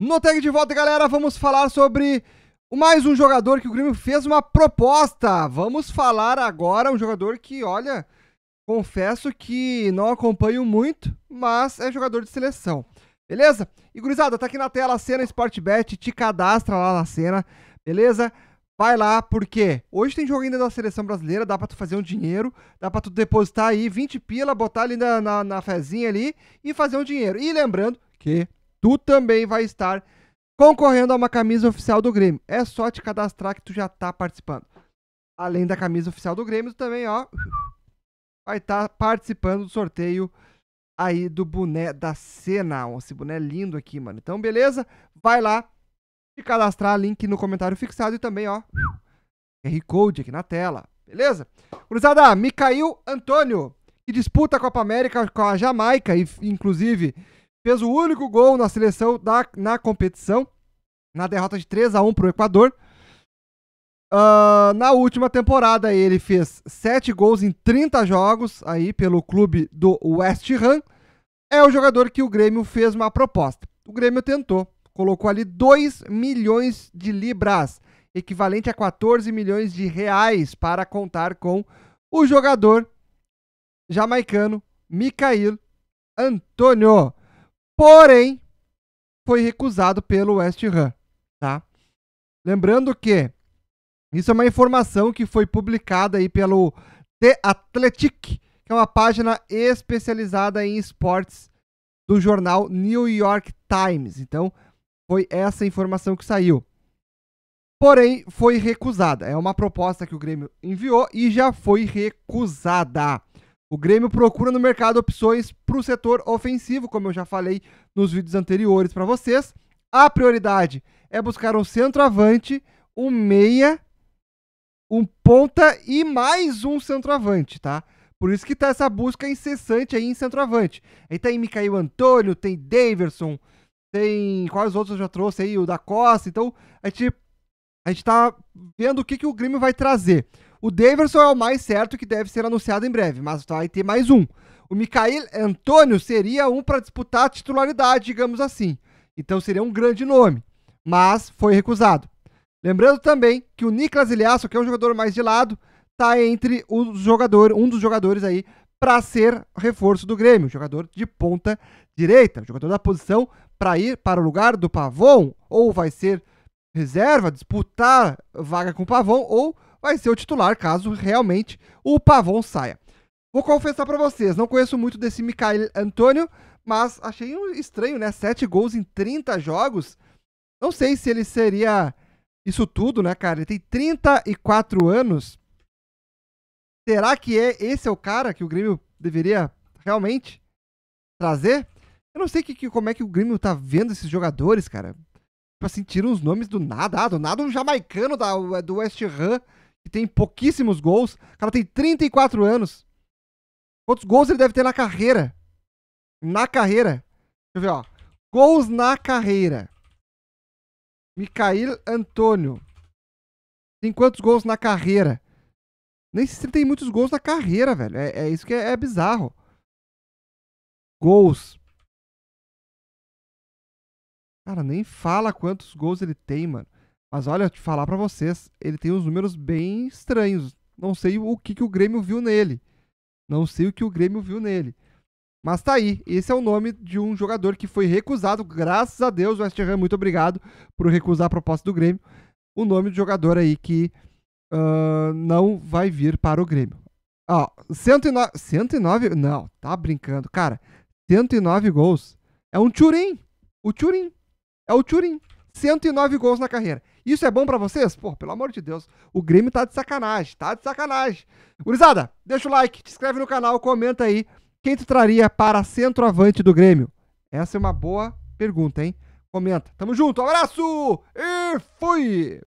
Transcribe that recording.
No tag de volta, galera, vamos falar sobre mais um jogador que o Grêmio fez uma proposta. Vamos falar agora um jogador que, olha, confesso que não acompanho muito, mas é jogador de seleção. Beleza? E gurizada, tá aqui na tela a cena Sportbet, te cadastra lá na cena, beleza? Vai lá, porque hoje tem jogo ainda da seleção brasileira, dá pra tu fazer um dinheiro, dá pra tu depositar aí 20 pila, botar ali na, na, na fezinha ali e fazer um dinheiro. E lembrando que tu também vai estar concorrendo a uma camisa oficial do Grêmio. É só te cadastrar que tu já tá participando. Além da camisa oficial do Grêmio, tu também, ó, vai estar tá participando do sorteio aí do boné da Cena. Esse boné lindo aqui, mano. Então, beleza? Vai lá e cadastrar link no comentário fixado e também, ó, QR Code aqui na tela. Beleza? Cruzada, Micail Antônio, que disputa a Copa América com a Jamaica e, inclusive, fez o único gol na seleção da, na competição, na derrota de 3 a 1 para o Equador. Uh, na última temporada ele fez 7 gols em 30 jogos aí pelo clube do West Ham. É o jogador que o Grêmio fez uma proposta. O Grêmio tentou, colocou ali 2 milhões de libras, equivalente a 14 milhões de reais para contar com o jogador jamaicano Mikhail Antônio porém foi recusado pelo West Ham, tá? Lembrando que isso é uma informação que foi publicada aí pelo The Athletic, que é uma página especializada em esportes do jornal New York Times. Então, foi essa informação que saiu. Porém, foi recusada. É uma proposta que o Grêmio enviou e já foi recusada. O Grêmio procura no mercado opções para o setor ofensivo, como eu já falei nos vídeos anteriores para vocês. A prioridade é buscar um centroavante, um meia, um ponta e mais um centroavante, tá? Por isso que tá essa busca incessante aí em centroavante. Aí tem tá Micael Antônio, tem Daverson, tem quais outros eu já trouxe aí, o da Costa. Então, a gente a gente tá vendo o que, que o Grêmio vai trazer. O Daverson é o mais certo que deve ser anunciado em breve, mas vai ter mais um. O Mikael Antônio seria um para disputar a titularidade, digamos assim. Então seria um grande nome, mas foi recusado. Lembrando também que o Niklas Ilhaço, que é um jogador mais de lado, está entre os jogadores, um dos jogadores aí para ser reforço do Grêmio, jogador de ponta direita, jogador da posição para ir para o lugar do Pavon, ou vai ser reserva, disputar vaga com o Pavon, ou vai ser o titular caso realmente o Pavon saia. Vou confessar para vocês, não conheço muito desse Mikael Antônio, mas achei um estranho, né? Sete gols em 30 jogos. Não sei se ele seria isso tudo, né, cara? Ele tem 34 anos. Será que é esse é o cara que o Grêmio deveria realmente trazer? Eu não sei que, que, como é que o Grêmio tá vendo esses jogadores, cara. Tipo assim, tira uns nomes do nada. Ah, do nada um jamaicano da, do West Ham e tem pouquíssimos gols. O cara tem 34 anos. Quantos gols ele deve ter na carreira? Na carreira. Deixa eu ver, ó. Gols na carreira. Micael Antônio. Tem quantos gols na carreira? Nem se ele tem muitos gols na carreira, velho. É, é isso que é, é bizarro. Gols. Cara, nem fala quantos gols ele tem, mano. Mas olha, te falar para vocês, ele tem uns números bem estranhos. Não sei o que, que o Grêmio viu nele. Não sei o que o Grêmio viu nele. Mas tá aí, esse é o nome de um jogador que foi recusado, graças a Deus, o West Ham, muito obrigado por recusar a proposta do Grêmio. O nome do jogador aí que uh, não vai vir para o Grêmio. Ó, 109, 109, não, tá brincando, cara. 109 gols. É um Turin. O Turin. É o Turin. 109 gols na carreira. Isso é bom para vocês? Pô, pelo amor de Deus, o Grêmio tá de sacanagem, tá de sacanagem. Gurizada, deixa o like, te inscreve no canal, comenta aí quem tu traria para centroavante do Grêmio. Essa é uma boa pergunta, hein? Comenta. Tamo junto, abraço e fui!